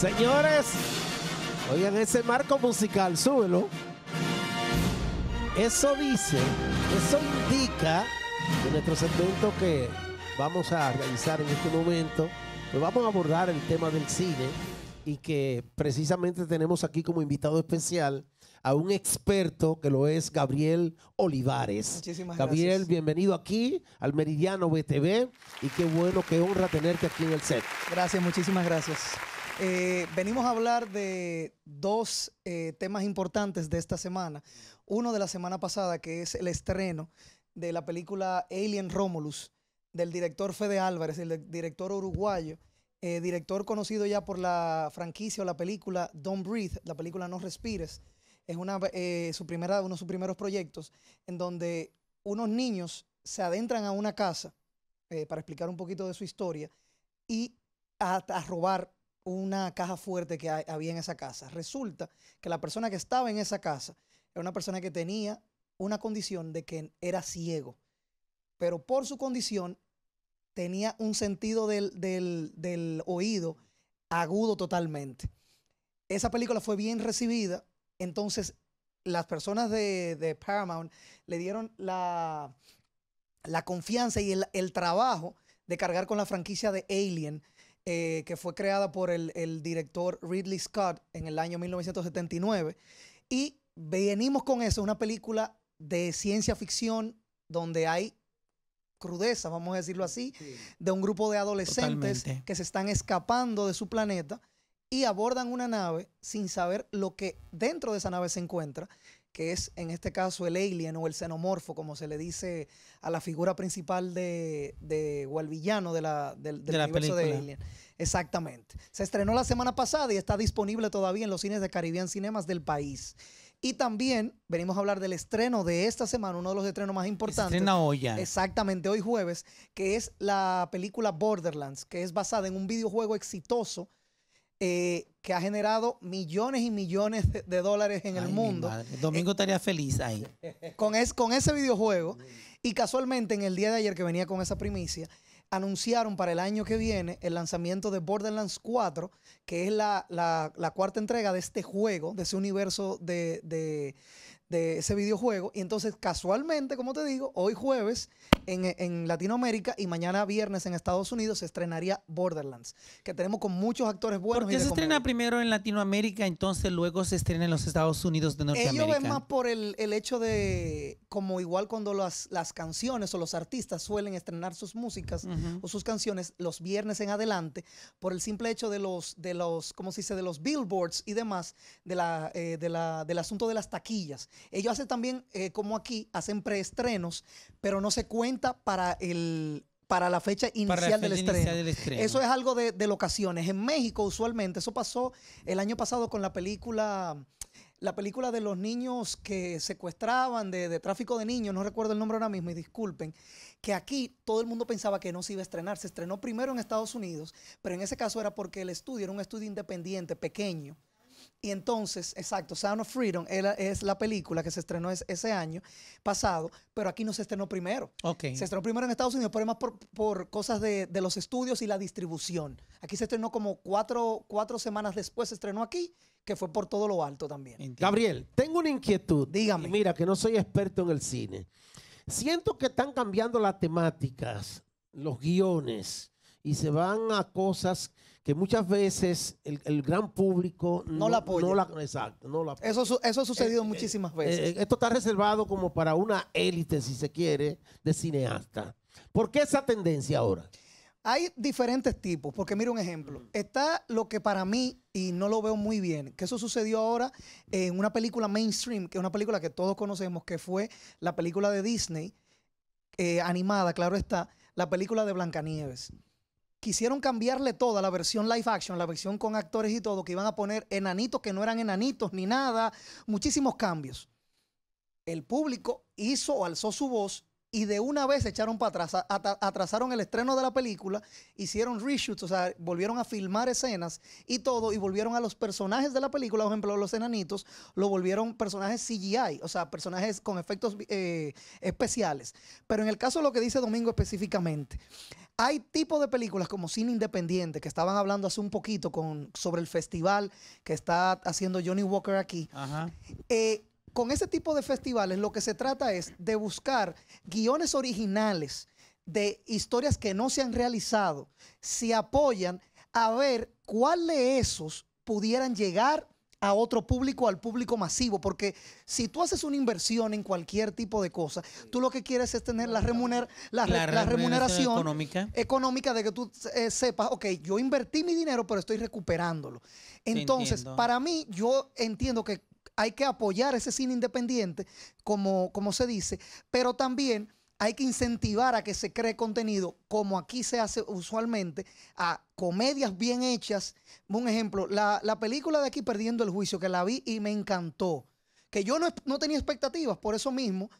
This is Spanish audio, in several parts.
Señores, oigan ese marco musical, súbelo. Eso dice, eso indica que nuestro segmento que vamos a realizar en este momento, que pues vamos a abordar el tema del cine y que precisamente tenemos aquí como invitado especial a un experto que lo es Gabriel Olivares. Muchísimas Gabriel, bienvenido aquí al Meridiano BTV y qué bueno, qué honra tenerte aquí en el set. Gracias, muchísimas gracias. Eh, venimos a hablar de dos eh, temas importantes de esta semana. Uno de la semana pasada, que es el estreno de la película Alien Romulus, del director Fede Álvarez, el director uruguayo, eh, director conocido ya por la franquicia o la película Don't Breathe, la película No Respires. Es una, su primera, uno de sus primeros proyectos en donde unos niños se adentran a una casa, para explicar un poquito de su historia, y a, a robar una caja fuerte que había en esa casa. Resulta que la persona que estaba en esa casa era una persona que tenía una condición de que era ciego, pero por su condición tenía un sentido del, oído agudo totalmente. Esa película fue bien recibida, entonces las personas de, Paramount le dieron la, la confianza y el, el trabajo de cargar con la franquicia de Alien eh, que fue creada por el, director Ridley Scott en el año 1979. Y venimos con eso, una película de ciencia ficción donde hay crudeza, vamos a decirlo así, de un grupo de adolescentes que se están escapando de su planeta y abordan una nave sin saber lo que dentro de esa nave se encuentra que es en este caso el alien o el xenomorfo, como se le dice a la figura principal de, de villano de la, del, universo de Alien. Exactamente. Se estrenó la semana pasada y está disponible todavía en los cines de Caribbean Cinemas del país. Y también venimos a hablar del estreno de esta semana, uno de los estrenos más importantes. estrena Exactamente, hoy jueves, que es la película Borderlands, que es basada en un videojuego exitoso eh, que ha generado millones y millones de dólares en el mundo. domingo eh, estaría feliz ahí. Con, es, con ese videojuego. Y casualmente en el día de ayer que venía con esa primicia, anunciaron para el año que viene el lanzamiento de Borderlands 4, que es la, cuarta entrega de este juego, de ese universo de, de ese videojuego. Y entonces, casualmente, como te digo, hoy jueves en, Latinoamérica y mañana viernes en Estados Unidos se estrenaría Borderlands, que tenemos con muchos actores buenos. ¿Por qué se estrena primero en Latinoamérica, entonces luego se estrena en los Estados Unidos de Norteamérica? ellos es más por el, el, hecho de, como igual cuando las, las canciones o los artistas suelen estrenar sus músicas o sus canciones los viernes en adelante, por el simple hecho de los, de los ¿cómo se dice?, de los billboards y demás, de la, eh, de la, del asunto de las taquillas. Ellos hacen también, eh, como aquí, hacen preestrenos, pero no se cuenta para el, para la fecha inicial, del, estreno. Eso es algo de, de, locaciones. En México, usualmente, eso pasó el año pasado con la película, la película de los niños que secuestraban de, de, tráfico de niños, no recuerdo el nombre ahora mismo y disculpen, que aquí todo el mundo pensaba que no se iba a estrenar. Se estrenó primero en Estados Unidos, pero en ese caso era porque el estudio era un estudio independiente, pequeño y entonces, exacto, Sound of Freedom es la película que se estrenó ese año pasado, pero aquí no se estrenó primero. Se estrenó primero en Estados Unidos, pero más por, por cosas de, los estudios y la distribución. Aquí se estrenó como cuatro, semanas después, se estrenó aquí, que fue por todo lo alto también. Gabriel, tengo una inquietud. Dígame. Mira, que no soy experto en el cine. Siento que están cambiando las temáticas, los guiones y se van a cosas que muchas veces el, gran público no, la apoya. exacto, Eso, eso ha eh, sucedido eh, muchísimas eh, veces. esto está reservado como para una élite, si se quiere, de cineasta. ¿Por qué esa tendencia ahora? Hay diferentes tipos, porque mira un ejemplo. Está lo que para mí, y no lo veo muy bien, que eso sucedió ahora en una película mainstream, que es una película que todos conocemos, que fue la película de Disney, animada, claro está, la película de Blancanieves quisieron cambiarle toda la versión live action, la versión con actores y todo, que iban a poner enanitos que no eran enanitos ni nada, muchísimos cambios. El público hizo o alzó su voz y de una vez echaron para atrás, atrasaron el estreno de la película, hicieron reshoots, o sea, volvieron a filmar escenas y todo, y volvieron a los personajes de la película, por ejemplo, los enanitos, lo volvieron personajes CGI, o sea, personajes con efectos eh, especiales. Pero en el caso de lo que dice Domingo específicamente, hay tipos de películas como cine independiente que estaban hablando hace un poquito con, sobre el festival que está haciendo Johnny Walker aquí. Ajá. Eh, con ese tipo de festivales lo que se trata es de buscar guiones originales de historias que no se han realizado, se apoyan a ver cuál de esos pudieran llegar a otro público, al público masivo, porque si tú haces una inversión en cualquier tipo de cosa, tú lo que quieres es tener la, la, remuneración económica. económica. de que tú eh, sepas, ok, yo invertí mi dinero, pero estoy recuperándolo. Entonces, para mí, yo entiendo que hay que apoyar ese cine independiente, como, como se dice, pero también hay que incentivar a que se cree contenido, como aquí se hace usualmente, a comedias bien hechas. Un ejemplo, la, película de aquí Perdiendo el Juicio, que la vi y me encantó, que yo no, tenía expectativas, por eso mismo,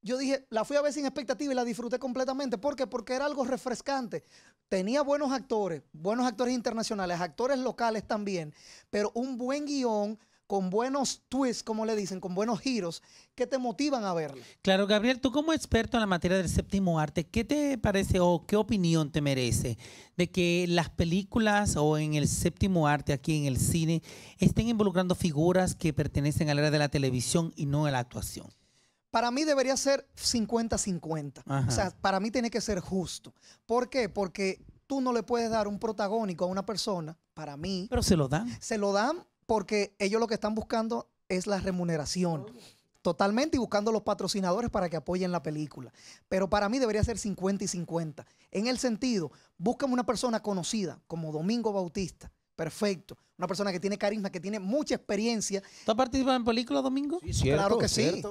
yo dije, la fui a ver sin expectativas y la disfruté completamente. ¿Por qué? Porque era algo refrescante. Tenía buenos actores, buenos actores internacionales, actores locales también, pero un buen guión, con buenos twists, como le dicen, con buenos giros que te motivan a verla. Claro, Gabriel, tú como experto en la materia del séptimo arte, ¿qué te parece o qué opinión te merece de que las películas o en el séptimo arte aquí en el cine estén involucrando figuras que pertenecen al área de la televisión y no a la actuación? Para mí debería ser 50-50. O sea, para mí tiene que ser justo. ¿Por qué? Porque tú no le puedes dar un protagónico a una persona, para mí. Pero se lo dan. Se lo dan porque ellos lo que están buscando es la remuneración. Totalmente y buscando los patrocinadores para que apoyen la película. Pero para mí debería ser 50 y 50. En el sentido, búscame una persona conocida como Domingo Bautista. Perfecto. Una persona que tiene carisma, que tiene mucha experiencia. ¿Tú has participado en películas, Domingo? Sí, claro que sí.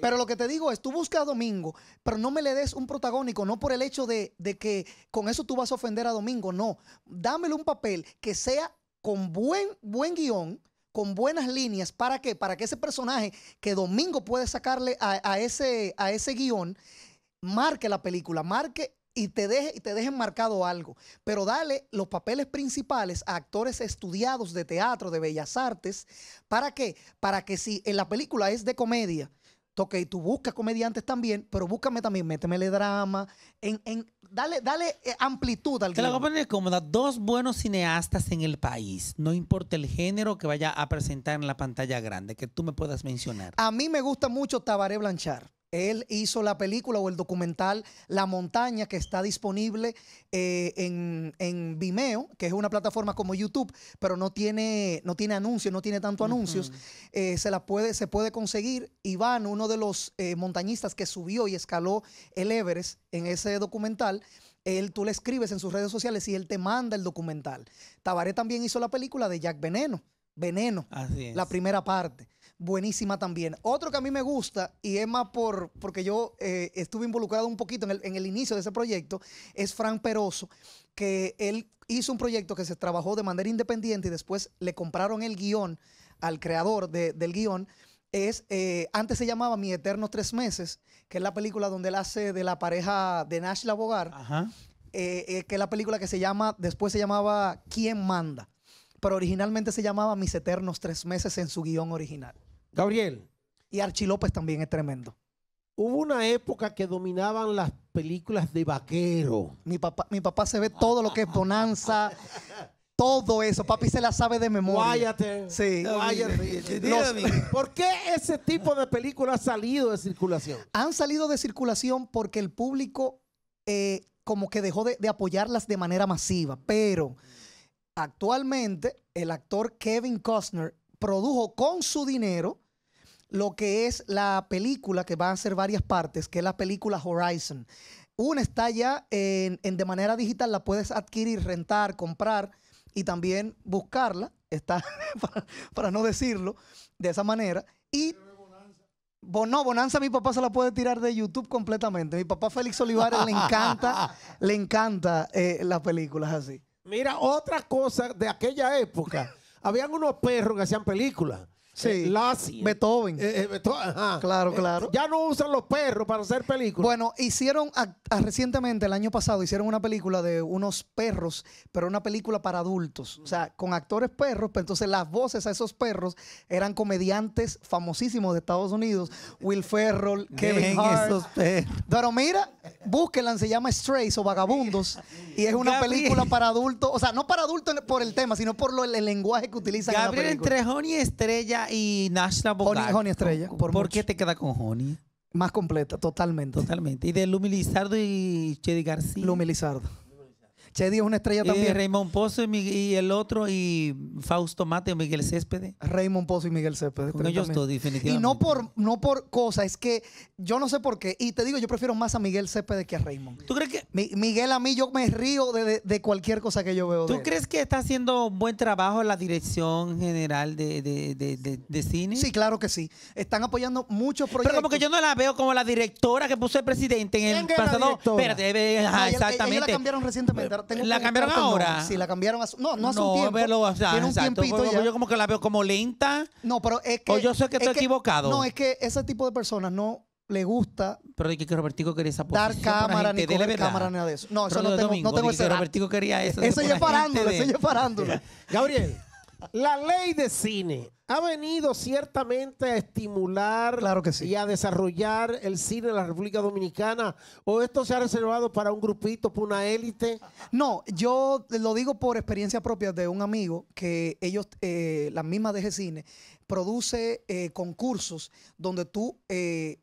Pero lo que te digo es, tú buscas a Domingo, pero no me le des un protagónico, no por el hecho de, de que con eso tú vas a ofender a Domingo, no. Dámelo un papel que sea con buen, buen guión, con buenas líneas. ¿Para qué? Para que ese personaje que Domingo puede sacarle a, ese, a ese guión, marque la película, marque y te, deje, y te dejen marcado algo. Pero dale los papeles principales a actores estudiados de teatro, de bellas artes. ¿Para qué? Para que si en la película es de comedia, y tú buscas comediantes también, pero búscame también, métemele drama, en, en, dale, dale eh, amplitud al Que la voy a poner cómoda. Dos buenos cineastas en el país. No importa el género que vaya a presentar en la pantalla grande, que tú me puedas mencionar. A mí me gusta mucho Tabaré Blanchard. Él hizo la película o el documental La Montaña, que está disponible eh, en, Vimeo, que es una plataforma como YouTube, pero no tiene, no tiene anuncios, no tiene tanto anuncios. Eh, se, la puede, se puede conseguir. Iván, uno de los eh, montañistas que subió y escaló el Everest en ese documental, él, tú le escribes en sus redes sociales y él te manda el documental. Tabaré también hizo la película de Jack Veneno, Veneno, la primera parte buenísima también. Otro que a mí me gusta, y es más por, porque yo eh, estuve involucrado un poquito en el, inicio de ese proyecto, es Frank Peroso, que él hizo un proyecto que se trabajó de manera independiente y después le compraron el guión al creador del guión. Es, eh, antes se llamaba Mi Eternos Tres Meses, que es la película donde él hace de la pareja de Nash Labogar, eh, que es la película que se llama, después se llamaba ¿Quién manda? Pero originalmente se llamaba Mis Eternos Tres Meses en su guión original. Gabriel. Y Archi López también es tremendo. Hubo una época que dominaban las películas de vaquero. Mi papá, se ve todo lo que es bonanza. todo eso, papi se la sabe de memoria. Váyate. Sí. Váyate. ¿Por qué ese tipo de películas ha salido de circulación? Han salido de circulación porque el público eh, como que dejó de, apoyarlas de manera masiva. Pero actualmente el actor Kevin Costner produjo con su dinero lo que es la película, que va a ser varias partes, que es la película Horizon. Una está ya en, de manera digital, la puedes adquirir, rentar, comprar y también buscarla, está, para, no decirlo de esa manera. Y no, Bonanza mi papá se la puede tirar de YouTube completamente. Mi papá Félix Olivares le encanta, le encanta eh, las películas así. Mira, otra cosa de aquella época. Habían unos perros que hacían películas. Sí. Eh, Lassie. Beethoven. Eh, eh, claro, claro. ya no usan los perros para hacer películas. Bueno, hicieron recientemente, el año pasado, hicieron una película de unos perros, pero una película para adultos. O sea, con actores perros, pero pues entonces las voces a esos perros eran comediantes famosísimos de Estados Unidos. Will Ferrell, Kevin Hart. Esos perros. Pero mira, búsquenla, se llama Strays o Vagabundos. Y es una película para adultos. O sea, no para adultos por el tema, sino por el, lenguaje que utilizan. Gabriel en la y Estrella y National Honey, Honey Estrella. ¿Por, por, qué te queda con Honey? Más completa, totalmente. Totalmente. Y de Lumi Lizardo y Chedi García. Lumi Lizardo. Chedi es una estrella también. Raymond Pozo y, el otro, y Fausto Mateo, o Miguel Céspedes. Raymond Pozo y Miguel Céspedes. No, yo estoy definitivamente. Y no por, no por cosa, es que yo no sé por qué. Y te digo, yo prefiero más a Miguel Céspedes que a Raymond. ¿Tú crees que.? Miguel, a mí yo me río de, cualquier cosa que yo veo. ¿Tú crees que está haciendo buen trabajo la dirección general de, cine? Sí, claro que sí. Están apoyando muchos proyectos. Pero como que yo no la veo como la directora que puso el presidente en el pasado. Espérate, eh, eh, exactamente. la cambiaron recientemente. ¿La cambiaron ahora? Sí, la cambiaron. Hace, no, no hace no, un tiempo. o sea, un ah, tiempito Yo como que la veo como lenta. No, pero es que... O yo sé que estoy equivocado. no, es que ese tipo de personas no le gusta. Pero de que Robertico quería esa posición. Dar cámara, ni coger cámara, nada de eso. No, eso no tengo, no tengo ese. Que quería eso. Eso ya es eso ya es Gabriel, la ley de cine ha venido ciertamente a estimular y a desarrollar el cine en la República Dominicana? ¿O esto se ha reservado para un grupito, para una élite? No, yo lo digo por experiencia propia de un amigo que ellos, eh, la misma DG Cine, produce eh, concursos donde tú eh,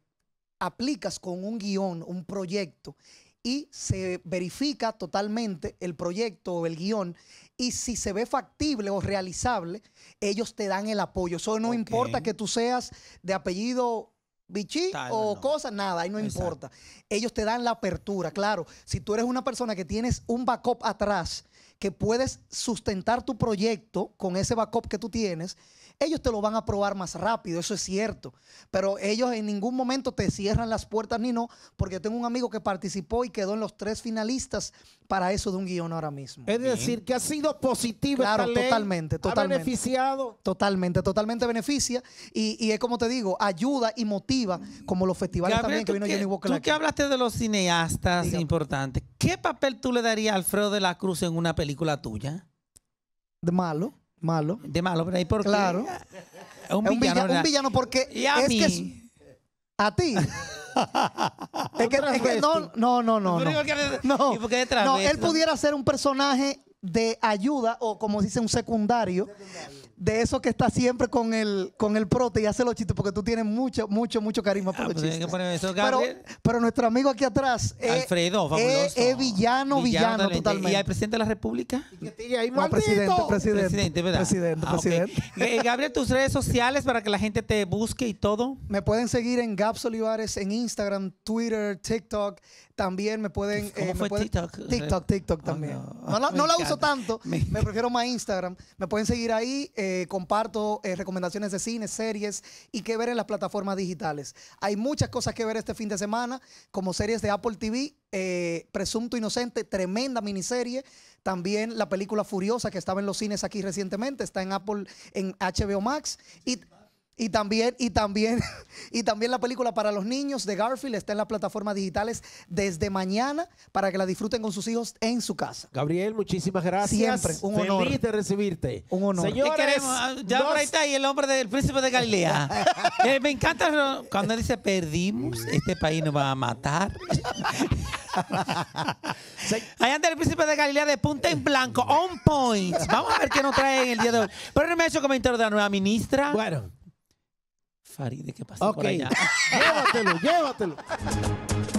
aplicas con un guión, un proyecto y se verifica totalmente el proyecto o el guión y si se ve factible o realizable, ellos te dan el apoyo. Eso no importa que tú seas de apellido bichí o cosa, nada, ahí no importa. Ellos te dan la apertura, claro. Si tú eres una persona que tienes un backup atrás que puedes sustentar tu proyecto con ese backup que tú tienes, ellos te lo van a probar más rápido, eso es cierto. Pero ellos en ningún momento te cierran las puertas ni no, porque tengo un amigo que participó y quedó en los tres finalistas para eso de un guión ahora mismo. Es decir, que ha sido positivo. Claro, totalmente, totalmente. beneficiado. Totalmente, totalmente beneficia. Y, es como te digo, ayuda y motiva, como los festivales también que vino Jenny Tú que hablaste de los cineastas importantes, ¿qué papel tú le darías a Alfredo de la Cruz en una película? película tuya. De malo, malo. De malo, pero ahí por Claro. Es un, villano, un villano porque y a es mí. que a ti. es, que, no, no, no, no. No, no, no él pudiera ser un personaje de ayuda o como dice un secundario de eso que está siempre con el, con el prote y hace los chistes, porque tú tienes mucho, mucho, mucho carisma ah, pues, pero, nuestro amigo aquí atrás es, eh, Alfredo, eh, es, villano, villano, totalmente. ¿Y hay presidente de la República? ¿Y presidente, presidente. Presidente, Presidente, ah, eh, Gabriel, tus redes sociales para que la gente te busque y todo. Me pueden seguir en Gabs Olivares en Instagram, Twitter, TikTok. También me pueden. ¿Cómo TikTok? TikTok, oh, también. No, la, uso tanto. Me, prefiero más Instagram. Me pueden seguir ahí. Eh, comparto eh, recomendaciones de cine, series y qué ver en las plataformas digitales. Hay muchas cosas que ver este fin de semana, como series de Apple TV, eh, Presunto Inocente, tremenda miniserie. También la película Furiosa que estaba en los cines aquí recientemente, está en Apple, en HBO Max. Y también, y también, y también la película para los niños de Garfield está en las plataformas digitales desde mañana para que la disfruten con sus hijos en su casa. Gabriel, muchísimas gracias. Siempre, un honor. Feliz de recibirte. Un honor. Señores, ah, ya por ahí está el hombre del príncipe de Galilea. Eh, me encanta cuando dice perdimos, este país nos va a matar. Allá anda el príncipe de Galilea de punta en blanco, on point. Vamos a ver qué nos trae en el día de hoy. Pero no me ha hecho comentario de la nueva ministra. Bueno. Faride ¿qué pasó por allá. llévatelo, llévatelo.